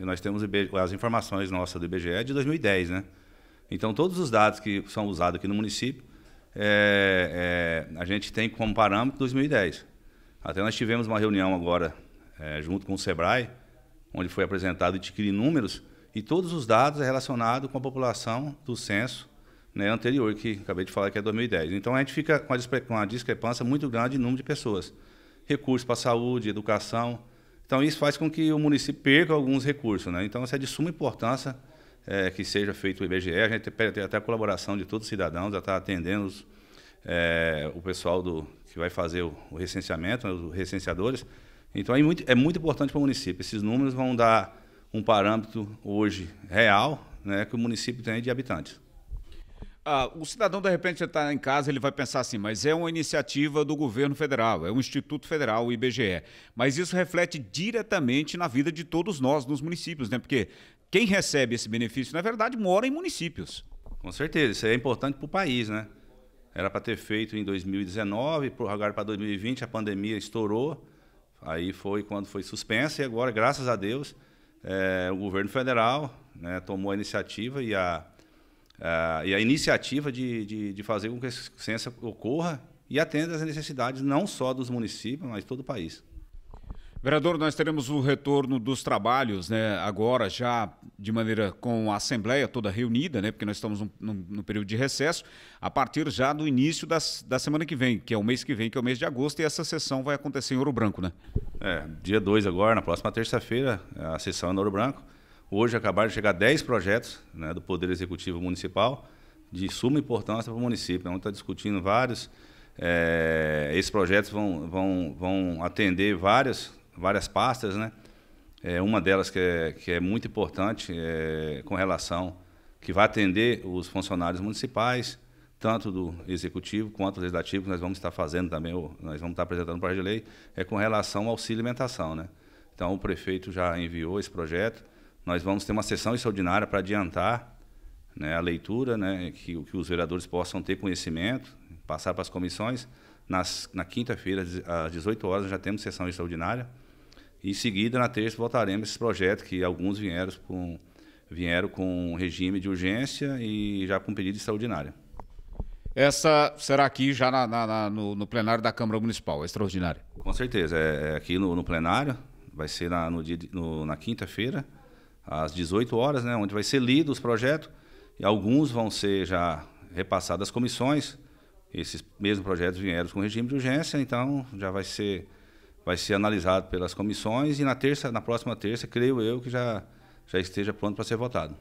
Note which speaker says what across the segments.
Speaker 1: E nós temos as informações nossas do IBGE de 2010, né? Então, todos os dados que são usados aqui no município, é, é, a gente tem como parâmetro 2010. Até nós tivemos uma reunião agora, é, junto com o SEBRAE, onde foi apresentado e adquirir números, e todos os dados é relacionado com a população do censo né, anterior, que acabei de falar que é 2010. Então, a gente fica com uma discrepância muito grande de número de pessoas. Recursos para saúde, educação, então, isso faz com que o município perca alguns recursos. Né? Então, isso é de suma importância é, que seja feito o IBGE. A gente pede até a colaboração de todos os cidadãos, já está atendendo os, é, o pessoal do, que vai fazer o, o recenseamento, né? os recenseadores. Então, é muito, é muito importante para o município. Esses números vão dar um parâmetro hoje real né, que o município tem de habitantes.
Speaker 2: Ah, o cidadão, de repente, está em casa, ele vai pensar assim, mas é uma iniciativa do governo federal, é um Instituto Federal, o IBGE. Mas isso reflete diretamente na vida de todos nós nos municípios, né? Porque quem recebe esse benefício, na verdade, mora em municípios. Com certeza, isso é
Speaker 1: importante para o país, né? Era para ter feito em 2019, agora para 2020, a pandemia estourou, aí foi quando foi suspensa e agora, graças a Deus, é, o governo federal né, tomou a iniciativa e a Uh, e a iniciativa de, de, de, fazer com que essa ciência ocorra e atenda às necessidades não só dos
Speaker 2: municípios, mas todo o país. Vereador, nós teremos o retorno dos trabalhos, né? Agora já de maneira com a Assembleia toda reunida, né? Porque nós estamos num, período de recesso, a partir já do início das, da semana que vem, que é o mês que vem, que é o mês de agosto, e essa sessão vai acontecer em Ouro Branco, né? É,
Speaker 1: dia 2 agora, na próxima terça-feira, a sessão é no Ouro Branco. Hoje acabaram de chegar 10 projetos né, do Poder Executivo Municipal de suma importância para o município. Então, gente está discutindo vários. É, esses projetos vão, vão, vão atender várias, várias pastas, né? É, uma delas que é, que é muito importante é, com relação que vai atender os funcionários municipais, tanto do executivo quanto do legislativo, que nós vamos estar fazendo também, nós vamos estar apresentando um projeto de lei, é com relação ao auxílio alimentação, né? Então o prefeito já enviou esse projeto nós vamos ter uma sessão extraordinária para adiantar né, a leitura, né, que, que os vereadores possam ter conhecimento, passar para as comissões. Nas, na quinta-feira, às 18 horas, já temos sessão extraordinária. E em seguida, na terça, votaremos esse projeto que alguns vieram com, vieram com regime de urgência e já com pedido extraordinário.
Speaker 2: Essa será aqui já na, na, na, no, no, plenário da Câmara Municipal, é extraordinária? Com certeza, é, é aqui no, no, plenário, vai ser na, na quinta-feira
Speaker 1: às 18 horas, né, onde vai ser lido os projetos e alguns vão ser já repassados às comissões. Esses mesmos projetos vieram com regime de urgência, então já vai ser vai ser analisado pelas comissões e na terça, na próxima terça, creio eu que já já esteja pronto para ser votado.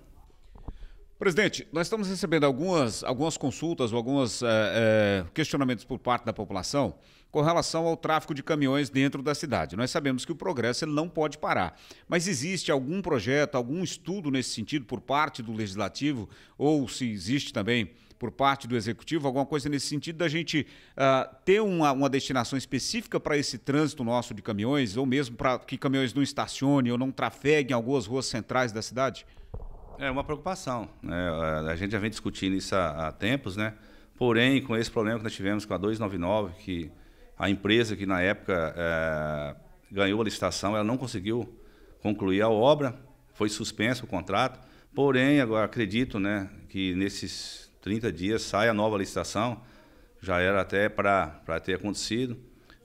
Speaker 2: Presidente, nós estamos recebendo algumas, algumas consultas, alguns é, é, questionamentos por parte da população com relação ao tráfego de caminhões dentro da cidade. Nós sabemos que o progresso ele não pode parar, mas existe algum projeto, algum estudo nesse sentido por parte do legislativo ou se existe também por parte do executivo, alguma coisa nesse sentido da gente uh, ter uma, uma destinação específica para esse trânsito nosso de caminhões ou mesmo para que caminhões não estacionem ou não trafeguem algumas ruas centrais da cidade? É uma preocupação.
Speaker 1: Né? a gente já vem discutindo isso há, há tempos, né? Porém, com esse problema que nós tivemos com a 299, que a empresa que na época é, ganhou a licitação, ela não conseguiu concluir a obra, foi suspenso o contrato. Porém, agora acredito né, que nesses 30 dias sai a nova licitação, já era até para ter acontecido.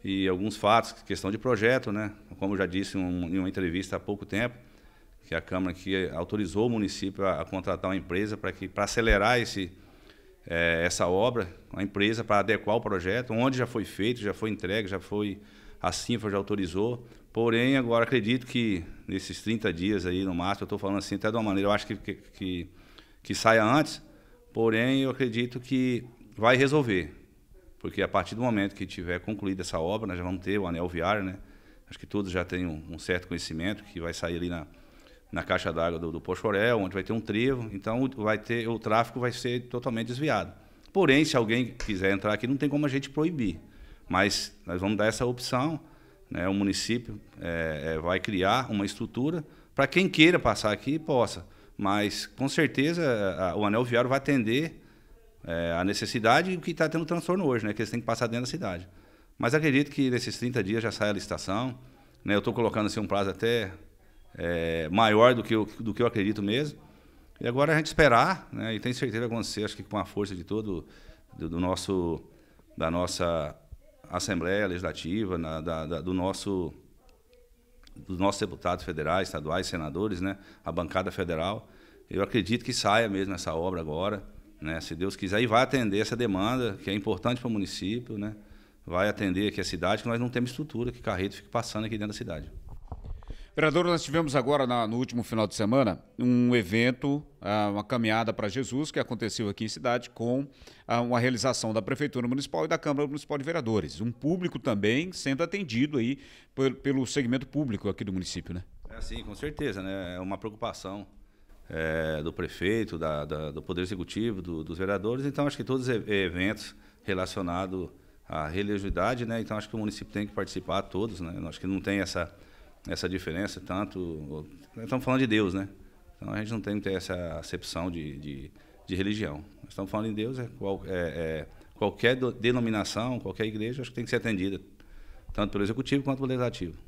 Speaker 1: E alguns fatos, questão de projeto, né? como eu já disse um, em uma entrevista há pouco tempo, que a Câmara que autorizou o município a, a contratar uma empresa para acelerar esse, é, essa obra, a empresa para adequar o projeto, onde já foi feito, já foi entregue, já foi a Cinfa já autorizou. Porém, agora acredito que nesses 30 dias aí no máximo, eu estou falando assim até de uma maneira, eu acho que, que, que, que saia antes, porém eu acredito que vai resolver. Porque a partir do momento que tiver concluída essa obra, nós já vamos ter o anel viário, né? Acho que todos já têm um, um certo conhecimento que vai sair ali na, na caixa d'água do, do Pochorel, onde vai ter um trevo, então vai ter, o tráfego vai ser totalmente desviado. Porém, se alguém quiser entrar aqui, não tem como a gente proibir, mas nós vamos dar essa opção, né? o município é, é, vai criar uma estrutura para quem queira passar aqui possa, mas com certeza a, o anel viário vai atender é, a necessidade que está tendo transtorno hoje, né? que eles têm que passar dentro da cidade. Mas acredito que nesses 30 dias já sai a licitação, né? eu estou colocando assim, um prazo até é, maior do que, eu, do que eu acredito mesmo. E agora a gente esperar, né? E tem certeza que vai acontecer, acho que com a força de todo do, do nosso da nossa Assembleia Legislativa, na, da, da, do nosso dos nossos deputados federais, estaduais, senadores, né? A bancada federal. Eu acredito que saia mesmo essa obra agora, né? Se Deus quiser, e vai atender essa demanda que é importante para o município, né? Vai atender aqui a cidade, que nós não
Speaker 2: temos estrutura que carreto fique passando aqui dentro da cidade. Vereador, nós tivemos agora, na, no último final de semana, um evento, uh, uma caminhada para Jesus, que aconteceu aqui em cidade, com uh, uma realização da Prefeitura Municipal e da Câmara Municipal de Vereadores. Um público também sendo atendido aí por, pelo segmento público aqui do município, né?
Speaker 1: É, sim, com certeza, né? É uma preocupação é, do prefeito, da, da, do Poder Executivo, do, dos vereadores. Então, acho que todos os eventos relacionados à religiosidade, né? Então, acho que o município tem que participar, todos, né? Acho que não tem essa essa diferença, tanto. Estamos falando de Deus, né? Então a gente não tem que ter essa acepção de, de, de religião. Nós estamos falando de Deus, é, qual, é, é qualquer do, denominação, qualquer igreja, acho que tem que ser atendida,
Speaker 2: tanto pelo executivo quanto pelo legislativo.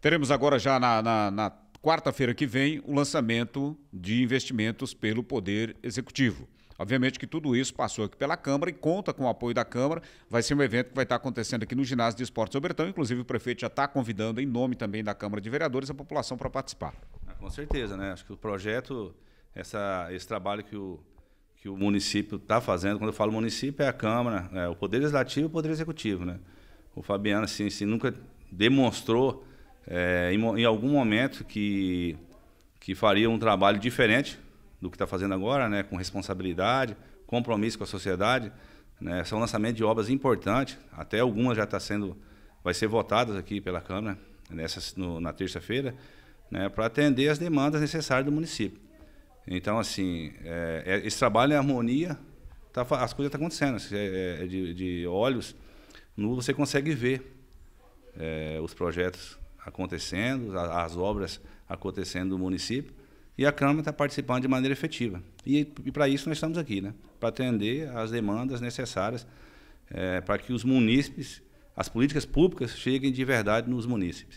Speaker 2: Teremos agora já na, na, na quarta-feira que vem, o lançamento de investimentos pelo Poder Executivo. Obviamente que tudo isso passou aqui pela Câmara e conta com o apoio da Câmara. Vai ser um evento que vai estar acontecendo aqui no ginásio de esportes Obertão. Inclusive, o prefeito já está convidando, em nome também da Câmara de Vereadores, a população para participar.
Speaker 1: Ah, com certeza, né? Acho que o projeto, essa, esse trabalho que o, que o município está fazendo, quando eu falo município, é a Câmara, é o Poder Legislativo e o Poder Executivo, né? O Fabiano, assim, assim nunca demonstrou é, em, em, algum momento que, que faria um trabalho diferente do que está fazendo agora, né, com responsabilidade, compromisso com a sociedade. Né, são lançamentos de obras importantes, até algumas já está sendo, vai ser votadas aqui pela Câmara nessa, no, na terça-feira, né, para atender as demandas necessárias do município. Então, assim, é, é esse trabalho em é harmonia, tá, as coisas estão tá acontecendo. Assim, é, de, de olhos nu você consegue ver é, os projetos acontecendo, as obras acontecendo no município, e a Câmara está participando de maneira efetiva. E, e para isso nós estamos aqui, né? para atender as demandas necessárias é, para que os munícipes, as políticas públicas cheguem de verdade nos munícipes.